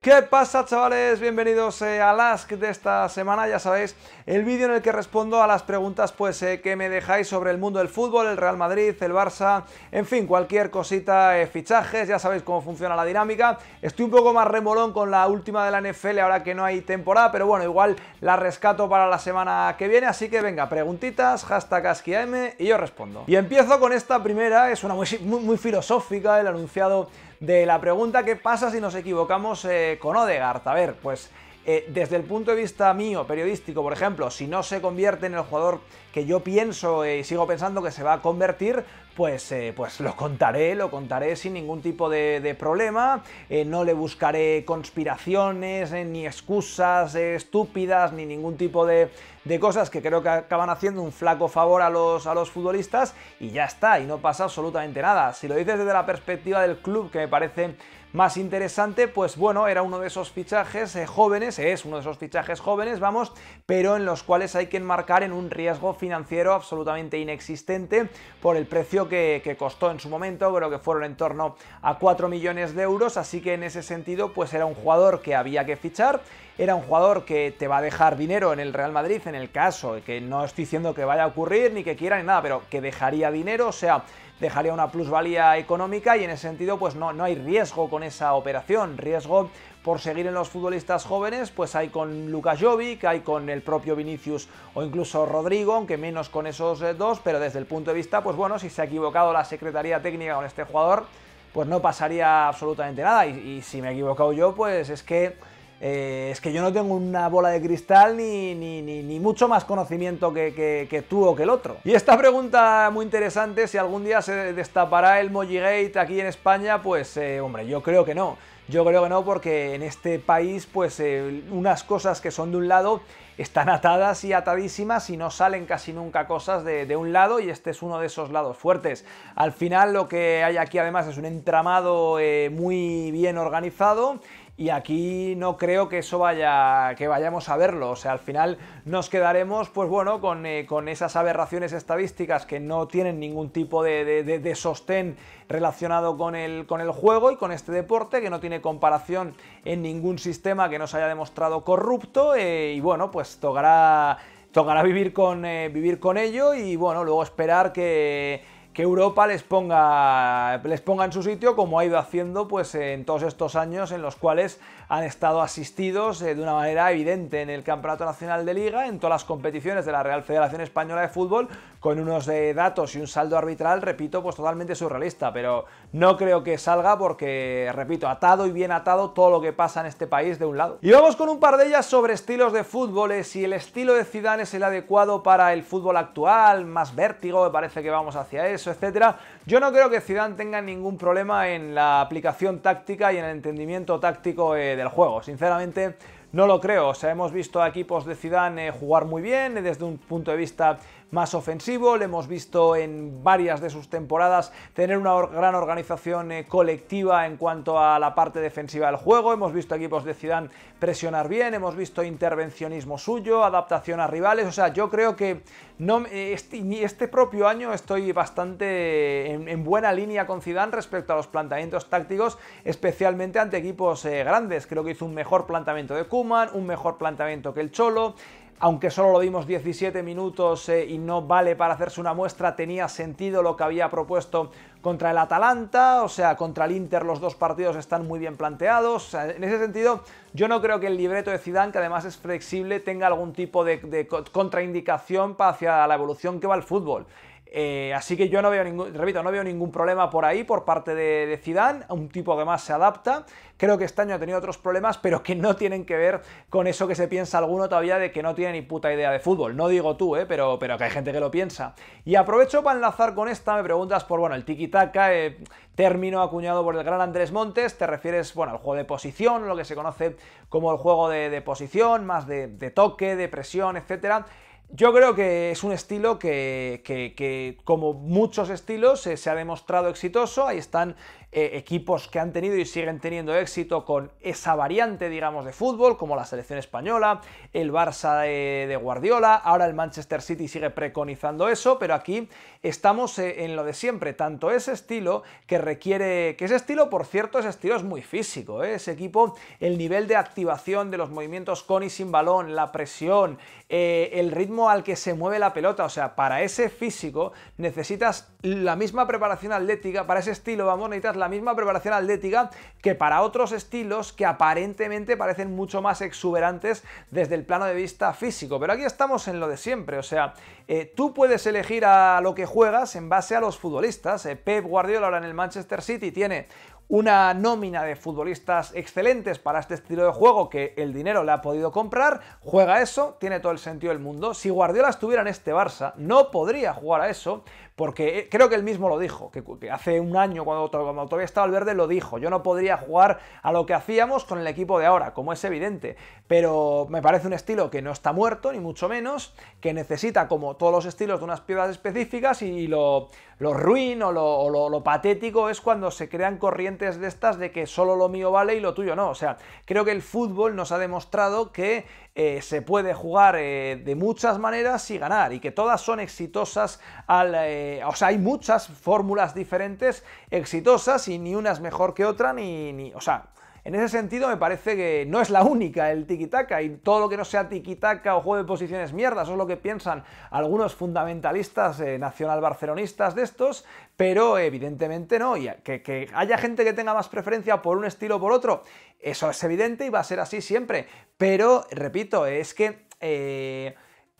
¿Qué pasa chavales? Bienvenidos eh, a al Ask de esta semana, ya sabéis, el vídeo en el que respondo a las preguntas pues eh, que me dejáis sobre el mundo del fútbol, el Real Madrid, el Barça, en fin, cualquier cosita, eh, fichajes, ya sabéis cómo funciona la dinámica. Estoy un poco más remolón con la última de la NFL ahora que no hay temporada, pero bueno, igual la rescato para la semana que viene, así que venga, preguntitas, hashtag AskIAM y yo respondo. Y empiezo con esta primera, es una muy filosófica, el anunciado de la pregunta ¿qué pasa si nos equivocamos eh, con Odegaard. A ver, pues eh, desde el punto de vista mío, periodístico, por ejemplo, si no se convierte en el jugador que yo pienso eh, y sigo pensando que se va a convertir, pues, pues lo contaré, lo contaré sin ningún tipo de, problema, no le buscaré conspiraciones, ni excusas estúpidas, ni ningún tipo de, de cosas que creo que acaban haciendo un flaco favor a los, futbolistas y ya está, y no pasa absolutamente nada. Si lo dices desde la perspectiva del club, que me parece más interesante, pues bueno, era uno de esos fichajes eh, jóvenes, es uno de esos fichajes jóvenes, vamos, pero en los cuales hay que enmarcar en un riesgo financiero absolutamente inexistente por el precio que, que, costó en su momento, creo que fueron en torno a 4 millones de euros, así que en ese sentido pues era un jugador que había que fichar era un jugador que te va a dejar dinero en el Real Madrid, en el caso, que no estoy diciendo que vaya a ocurrir, ni que quiera, ni nada, pero que dejaría dinero, o sea, dejaría una plusvalía económica y en ese sentido pues no, no hay riesgo con esa operación, riesgo por seguir en los futbolistas jóvenes, pues hay con Lucas Jovic, hay con el propio Vinicius o incluso Rodrigo, aunque menos con esos eh, dos, pero desde el punto de vista, pues bueno, si se ha equivocado la Secretaría Técnica con este jugador, pues no pasaría absolutamente nada y, y si me he equivocado yo, pues es que eh, es que yo no tengo una bola de cristal ni, ni, mucho más conocimiento que, tú o que el otro. Y esta pregunta muy interesante, si algún día se destapará el Mojigate aquí en España, pues eh, hombre, yo creo que no. Yo creo que no, porque en este país, pues eh, unas cosas que son de un lado están atadas y atadísimas y no salen casi nunca cosas de, un lado y este es uno de esos lados fuertes. Al final lo que hay aquí además es un entramado muy bien organizado y aquí no creo que eso vaya, que vayamos a verlo, o sea, al final nos quedaremos, pues bueno, con, eh, esas aberraciones estadísticas que no tienen ningún tipo de, sostén relacionado con el, con el juego y con este deporte, que no tiene comparación en ningún sistema que nos haya demostrado corrupto, eh, y bueno, pues tocará tocará vivir con, eh, vivir con ello y bueno, luego esperar que que Europa les ponga, les en su sitio como ha ido haciendo pues, en todos estos años en los cuales han estado asistidos eh, de una manera evidente en el Campeonato Nacional de Liga, en todas las competiciones de la Real Federación Española de Fútbol, con unos eh, datos y un saldo arbitral, repito, pues totalmente surrealista, pero no creo que salga porque, repito, atado y bien atado todo lo que pasa en este país de un lado. Y vamos con un par de ellas sobre estilos de fútbol, eh, si el estilo de Zidane es el adecuado para el fútbol actual, más vértigo, me parece que vamos hacia eso, etcétera. Yo no creo que Zidane tenga ningún problema en la aplicación táctica y en el entendimiento táctico eh, del juego, sinceramente no lo creo. O sea, hemos visto a equipos de Zidane jugar muy bien desde un punto de vista más ofensivo, le hemos visto en varias de sus temporadas tener una gran organización eh, colectiva en cuanto a la parte defensiva del juego, hemos visto equipos de Zidane presionar bien, hemos visto intervencionismo suyo, adaptación a rivales, o sea, yo creo que no, este, este, propio año estoy bastante en, buena línea con Zidane respecto a los planteamientos tácticos, especialmente ante equipos eh, grandes, creo que hizo un mejor planteamiento de Kuman, un mejor planteamiento que el Cholo, aunque solo lo vimos 17 minutos eh, y no vale para hacerse una muestra, tenía sentido lo que había propuesto contra el Atalanta, o sea, contra el Inter los dos partidos están muy bien planteados. en ese sentido, yo no creo que el libreto de Zidane, que además es flexible, tenga algún tipo de, de contraindicación hacia la evolución que va el fútbol. Eh, así que yo no veo ningún, repito, no veo ningún problema por ahí por parte de, Zidane, un tipo que más se adapta. Creo que este año ha tenido otros problemas, pero que no tienen que ver con eso que se piensa alguno todavía de que no tiene ni puta idea de fútbol. No digo tú, eh, pero, que hay gente que lo piensa. Y aprovecho para enlazar con esta, me preguntas por, bueno, el tiki-taka, eh, término acuñado por el gran Andrés Montes, te refieres, bueno, al juego de posición, lo que se conoce como el juego de, posición, más de, de toque, de presión, etcétera yo creo que es un estilo que, como muchos estilos, eh, se ha demostrado exitoso. Ahí están eh, equipos que han tenido y siguen teniendo éxito con esa variante, digamos, de fútbol, como la selección española, el Barça de, Guardiola, ahora el Manchester City sigue preconizando eso, pero aquí estamos eh, en lo de siempre, tanto ese estilo que requiere, que ese estilo, por cierto, ese estilo es muy físico, ese equipo, el nivel de activación de los movimientos con y sin balón, la presión, el ritmo al que se mueve la pelota, o sea, para ese físico necesitas la misma preparación atlética, para ese estilo, vamos, necesitas la misma preparación atlética que para otros estilos que aparentemente parecen mucho más exuberantes desde el plano de vista físico. Pero aquí estamos en lo de siempre, o sea, eh, tú puedes elegir a lo que juegas en base a los futbolistas. Eh, Pep Guardiola ahora en el Manchester City tiene una nómina de futbolistas excelentes para este estilo de juego que el dinero le ha podido comprar, juega eso, tiene todo el sentido del mundo. Si Guardiola estuviera en este Barça, no podría jugar a eso, porque eh, creo que él mismo lo dijo, que, hace un año cuando, todavía estaba al verde lo dijo, yo no podría jugar a lo que hacíamos con el equipo de ahora, como es evidente, pero me parece un estilo que no está muerto, ni mucho menos, que necesita como todos los estilos de unas piedras específicas y lo, ruin o, lo, patético es cuando se crean corrientes de estas de que solo lo mío vale y lo tuyo no. O sea, creo que el fútbol nos ha demostrado que eh, se puede jugar eh, de muchas maneras y ganar, y que todas son exitosas al... Eh, o sea, hay muchas fórmulas diferentes exitosas y ni una es mejor que otra, ni... ni o sea, en ese sentido, me parece que no es la única el tiki-taka y todo lo que no sea tiki-taka o juego de posiciones mierdas eso es lo que piensan algunos fundamentalistas eh, nacional barcelonistas de estos, pero evidentemente no. Y que, haya gente que tenga más preferencia por un estilo o por otro, eso es evidente y va a ser así siempre. Pero, repito, es que eh,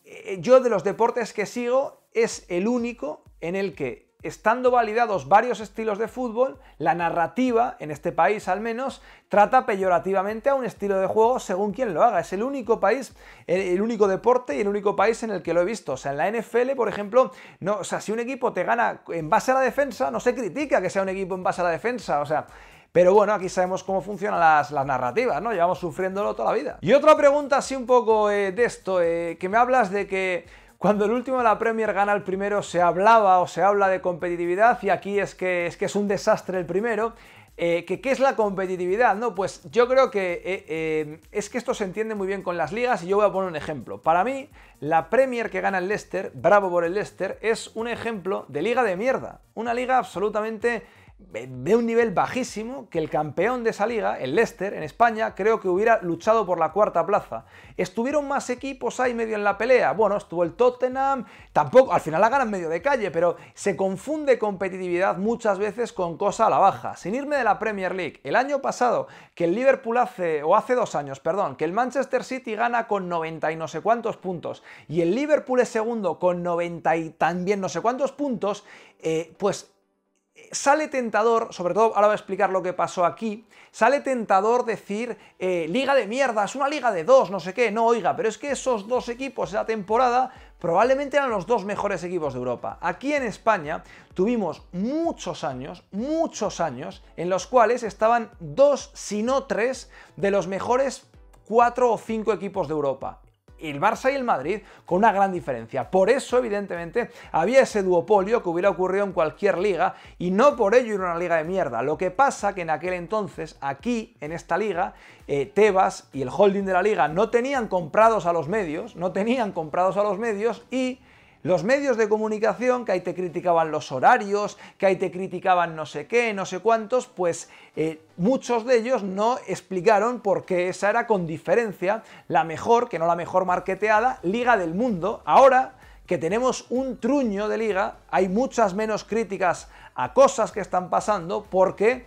eh, yo de los deportes que sigo es el único en el que estando validados varios estilos de fútbol, la narrativa, en este país al menos, trata peyorativamente a un estilo de juego según quien lo haga. Es el único país, el, único deporte y el único país en el que lo he visto. O sea, en la NFL, por ejemplo, no, sea, si un equipo te gana en base a la defensa, no se critica que sea un equipo en base a la defensa. O sea, pero bueno, aquí sabemos cómo funcionan las, narrativas, ¿no? Llevamos sufriéndolo toda la vida. Y otra pregunta así un poco eh, de esto, eh, que me hablas de que cuando el último de la Premier gana el primero se hablaba o se habla de competitividad y aquí es que es, que es un desastre el primero. Eh, que, ¿Qué es la competitividad? No, pues yo creo que eh, eh, es que esto se entiende muy bien con las ligas y yo voy a poner un ejemplo. Para mí, la Premier que gana el Leicester, bravo por el Leicester, es un ejemplo de liga de mierda. Una liga absolutamente de un nivel bajísimo que el campeón de esa liga, el Leicester, en España, creo que hubiera luchado por la cuarta plaza. ¿Estuvieron más equipos ahí medio en la pelea? Bueno, estuvo el Tottenham, tampoco, al final la ganan medio de calle, pero se confunde competitividad muchas veces con cosa a la baja. Sin irme de la Premier League, el año pasado que el Liverpool hace, o hace dos años, perdón, que el Manchester City gana con 90 y no sé cuántos puntos y el Liverpool es segundo con 90 y también no sé cuántos puntos, eh, pues sale tentador, sobre todo ahora voy a explicar lo que pasó aquí, sale tentador decir eh, liga de es una liga de dos, no sé qué, no, oiga, pero es que esos dos equipos esa temporada probablemente eran los dos mejores equipos de Europa. Aquí en España tuvimos muchos años, muchos años, en los cuales estaban dos, si no tres, de los mejores cuatro o cinco equipos de Europa el Barça y el Madrid con una gran diferencia. Por eso, evidentemente, había ese duopolio que hubiera ocurrido en cualquier liga y no por ello era una liga de mierda. Lo que pasa que en aquel entonces, aquí, en esta liga, eh, Tebas y el holding de la liga no tenían comprados a los medios, no tenían comprados a los medios y los medios de comunicación, que ahí te criticaban los horarios, que ahí te criticaban no sé qué, no sé cuántos, pues eh, muchos de ellos no explicaron por qué esa era con diferencia la mejor, que no la mejor marqueteada, liga del mundo. Ahora que tenemos un truño de liga, hay muchas menos críticas a cosas que están pasando porque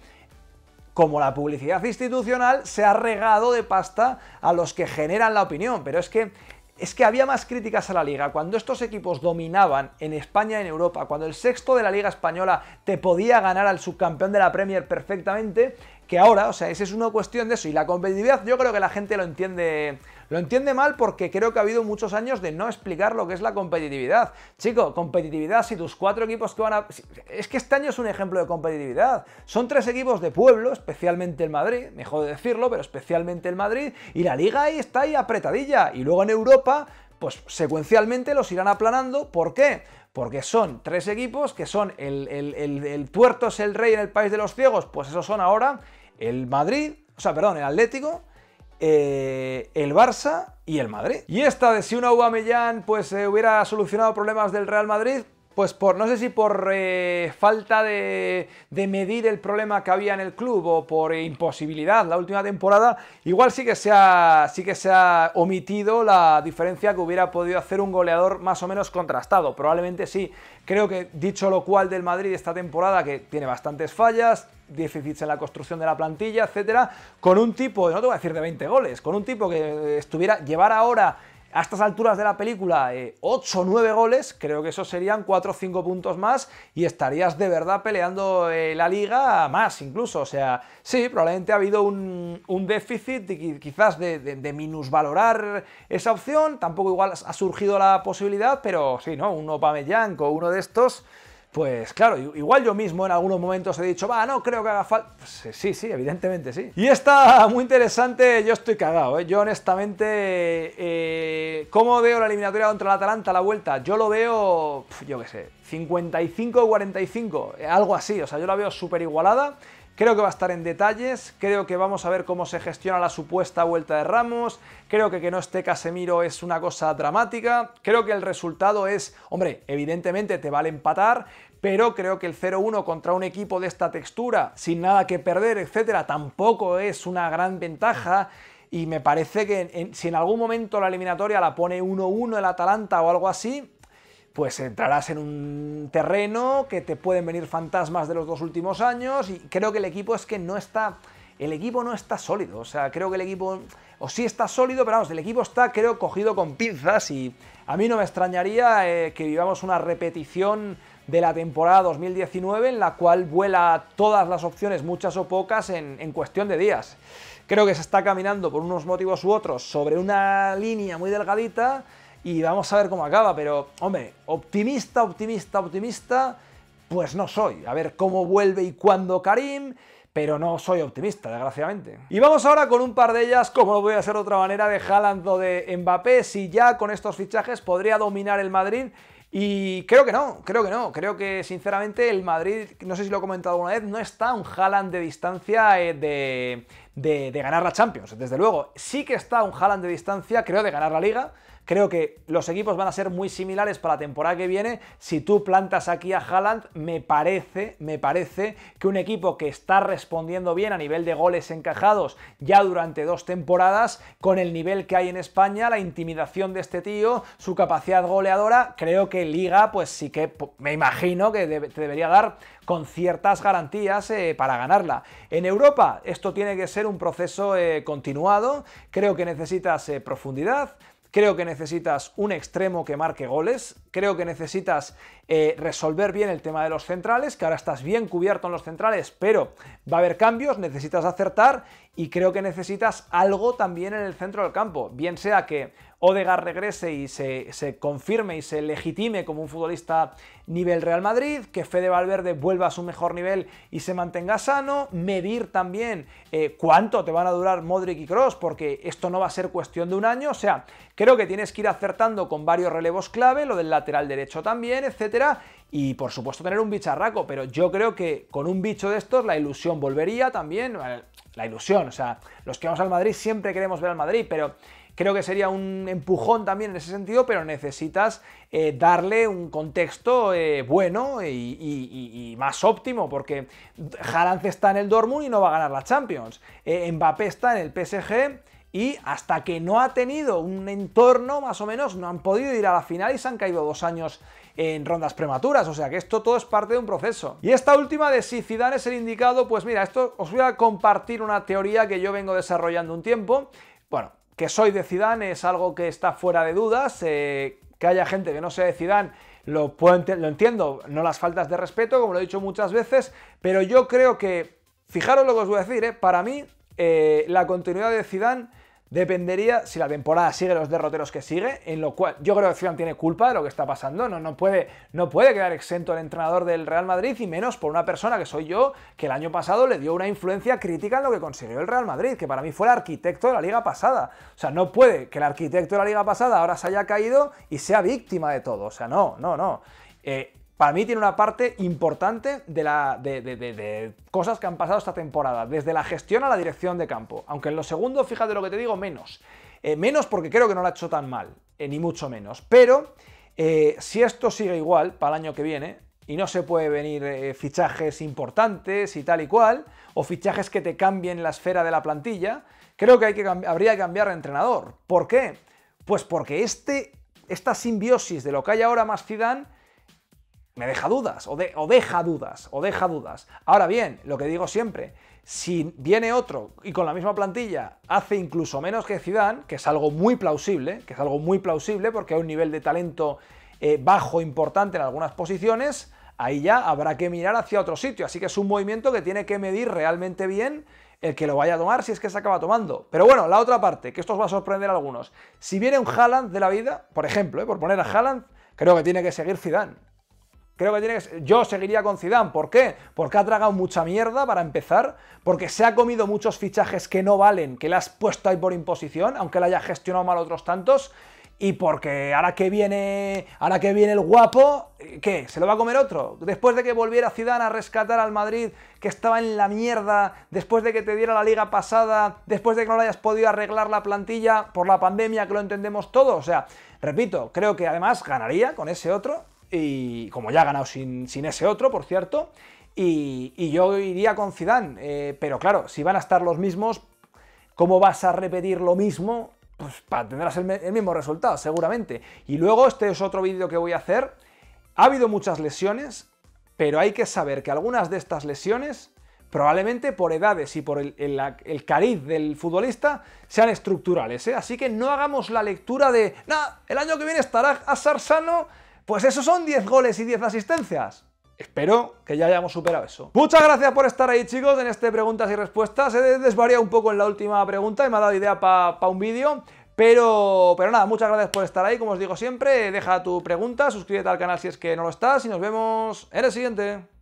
como la publicidad institucional, se ha regado de pasta a los que generan la opinión. Pero es que es que había más críticas a la liga. Cuando estos equipos dominaban en España y en Europa, cuando el sexto de la liga española te podía ganar al subcampeón de la Premier perfectamente, que ahora, o sea, esa es una cuestión de eso. Y la competitividad yo creo que la gente lo entiende, lo entiende mal porque creo que ha habido muchos años de no explicar lo que es la competitividad. Chico, competitividad, si tus cuatro equipos que van a... Es que este año es un ejemplo de competitividad. Son tres equipos de pueblo, especialmente el Madrid, mejor decirlo, pero especialmente el Madrid, y la liga ahí está ahí apretadilla. Y luego en Europa, pues secuencialmente los irán aplanando. ¿Por qué? porque son tres equipos que son el, puerto es el rey en el país de los ciegos, pues esos son ahora el Madrid, o sea, perdón, el Atlético, eh, el Barça y el Madrid. Y esta de si un Aubameyang pues eh, hubiera solucionado problemas del Real Madrid, pues por, no sé si por eh, falta de, medir el problema que había en el club o por imposibilidad la última temporada, igual sí que, se ha, sí que se ha omitido la diferencia que hubiera podido hacer un goleador más o menos contrastado. Probablemente sí. Creo que dicho lo cual del Madrid esta temporada, que tiene bastantes fallas, déficits en la construcción de la plantilla, etcétera, con un tipo, no te voy a decir de 20 goles, con un tipo que estuviera, llevar ahora a estas alturas de la película 8 eh, o 9 goles, creo que eso serían 4 o 5 puntos más y estarías de verdad peleando eh, la liga más incluso. O sea, sí, probablemente ha habido un, déficit y quizás de, minusvalorar esa opción, tampoco igual ha surgido la posibilidad, pero sí, ¿no? Un opameyang o uno de estos pues claro, igual yo mismo en algunos momentos he dicho, va, no creo que haga falta. Pues sí, sí, evidentemente sí. Y está muy interesante, yo estoy cagado, ¿eh? Yo honestamente, eh, ¿cómo veo la eliminatoria contra el Atalanta a la vuelta? Yo lo veo, yo qué sé, 55-45, algo así, o sea, yo la veo súper igualada. Creo que va a estar en detalles, creo que vamos a ver cómo se gestiona la supuesta vuelta de Ramos, creo que que no esté Casemiro es una cosa dramática, creo que el resultado es, hombre, evidentemente te vale empatar, pero creo que el 0-1 contra un equipo de esta textura, sin nada que perder, etcétera, tampoco es una gran ventaja. Y me parece que si en algún momento la eliminatoria la pone 1-1 el Atalanta o algo así, pues entrarás en un terreno que te pueden venir fantasmas de los dos últimos años y creo que el equipo es que no está, el equipo no está sólido, o sea, creo que el equipo, o sí está sólido, pero vamos, el equipo está creo cogido con pinzas y a mí no me extrañaría eh, que vivamos una repetición de la temporada 2019 en la cual vuela todas las opciones, muchas o pocas, en cuestión de días. Creo que se está caminando por unos motivos u otros sobre una línea muy delgadita y vamos a ver cómo acaba, pero hombre, optimista, optimista, optimista, pues no soy. A ver cómo vuelve y cuándo Karim, pero no soy optimista, desgraciadamente. Y vamos ahora con un par de ellas, como voy a hacer de otra manera, de Haaland o de Mbappé, si ya con estos fichajes podría dominar el Madrid. Y creo que no, creo que no, creo que sinceramente el Madrid, no sé si lo he comentado alguna vez, no está un Haaland de distancia eh, de, de, ganar la Champions, desde luego. Sí que está un Haaland de distancia, creo, de ganar la Liga, Creo que los equipos van a ser muy similares para la temporada que viene. Si tú plantas aquí a Haaland, me parece, me parece que un equipo que está respondiendo bien a nivel de goles encajados ya durante dos temporadas, con el nivel que hay en España, la intimidación de este tío, su capacidad goleadora, creo que Liga, pues sí que me imagino que te debería dar con ciertas garantías eh, para ganarla. En Europa esto tiene que ser un proceso eh, continuado, creo que necesitas eh, profundidad, Creo que necesitas un extremo que marque goles, creo que necesitas eh, resolver bien el tema de los centrales, que ahora estás bien cubierto en los centrales, pero va a haber cambios, necesitas acertar y creo que necesitas algo también en el centro del campo, bien sea que Odegar regrese y se, confirme y se legitime como un futbolista nivel Real Madrid, que Fede Valverde vuelva a su mejor nivel y se mantenga sano, medir también eh, cuánto te van a durar Modric y Cross, porque esto no va a ser cuestión de un año, o sea, creo que tienes que ir acertando con varios relevos clave, lo del lateral derecho también, etcétera, y por supuesto tener un bicharraco, pero yo creo que con un bicho de estos la ilusión volvería también, eh, la ilusión, o sea, los que vamos al Madrid siempre queremos ver al Madrid, pero Creo que sería un empujón también en ese sentido, pero necesitas eh, darle un contexto eh, bueno y, más óptimo, porque Haaland está en el Dortmund y no va a ganar la Champions. Eh, Mbappé está en el PSG y hasta que no ha tenido un entorno, más o menos, no han podido ir a la final y se han caído dos años en rondas prematuras, o sea que esto todo es parte de un proceso. Y esta última de si Zidane es el indicado, pues mira, esto os voy a compartir una teoría que yo vengo desarrollando un tiempo, bueno, que soy de Zidane es algo que está fuera de dudas, eh, que haya gente que no sea de Zidane lo, lo entiendo, no las faltas de respeto, como lo he dicho muchas veces, pero yo creo que, fijaros lo que os voy a decir, eh, para mí eh, la continuidad de Zidane Dependería si la temporada sigue los derroteros que sigue, en lo cual yo creo que Zidane tiene culpa de lo que está pasando, no, no, puede, no puede quedar exento el entrenador del Real Madrid y menos por una persona que soy yo, que el año pasado le dio una influencia crítica en lo que consiguió el Real Madrid, que para mí fue el arquitecto de la liga pasada. O sea, no puede que el arquitecto de la liga pasada ahora se haya caído y sea víctima de todo, o sea, no, no, no. Eh, para mí tiene una parte importante de, cosas que han pasado esta temporada, desde la gestión a la dirección de campo. Aunque en lo segundo, fíjate lo que te digo, menos. Eh, menos porque creo que no la ha hecho tan mal, eh, ni mucho menos. Pero eh, si esto sigue igual para el año que viene, y no se puede venir fichajes importantes y tal y cual, o fichajes que te cambien la esfera de la plantilla, creo que, habría que cambiar de entrenador. ¿Por qué? Pues porque este, esta simbiosis de lo que hay ahora más Zidane me deja dudas, o, deja dudas, o deja dudas. Ahora bien, lo que digo siempre, si viene otro y con la misma plantilla hace incluso menos que Zidane, que es algo muy plausible, que es algo muy plausible porque hay un nivel de talento eh, bajo importante en algunas posiciones, ahí ya habrá que mirar hacia otro sitio. Así que es un movimiento que tiene que medir realmente bien el que lo vaya a tomar si es que se acaba tomando. Pero bueno, la otra parte, que esto os va a sorprender a algunos. Si viene un Haaland de la vida, por ejemplo, eh, por poner a Haaland, creo que tiene que seguir Zidane. Creo que Yo seguiría con Zidane. ¿Por qué? Porque ha tragado mucha mierda para empezar, porque se ha comido muchos fichajes que no valen, que le has puesto ahí por imposición, aunque la haya gestionado mal otros tantos, y porque ahora que viene, ahora que viene el guapo, ¿qué? ¿Se lo va a comer otro? Después de que volviera Zidane a rescatar al Madrid, que estaba en la mierda, después de que te diera la liga pasada, después de que no le hayas podido arreglar la plantilla por la pandemia, que lo entendemos todo, o sea, repito, creo que además ganaría con ese otro, y como ya ha ganado sin, ese otro, por cierto, y, yo iría con Zidane, eh, pero claro, si van a estar los mismos, ¿cómo vas a repetir lo mismo? Pues para, tendrás el, mismo resultado, seguramente. Y luego, este es otro vídeo que voy a hacer, ha habido muchas lesiones, pero hay que saber que algunas de estas lesiones, probablemente por edades y por el, cariz del futbolista, sean estructurales, ¿eh? Así que no hagamos la lectura de, nada, el año que viene estará a sano pues esos son 10 goles y 10 asistencias. Espero que ya hayamos superado eso. Muchas gracias por estar ahí, chicos, en este preguntas y respuestas. He desvariado un poco en la última pregunta y me ha dado idea para un vídeo. Pero, pero nada, muchas gracias por estar ahí, como os digo siempre, deja tu pregunta, suscríbete al canal si es que no lo estás y nos vemos en el siguiente.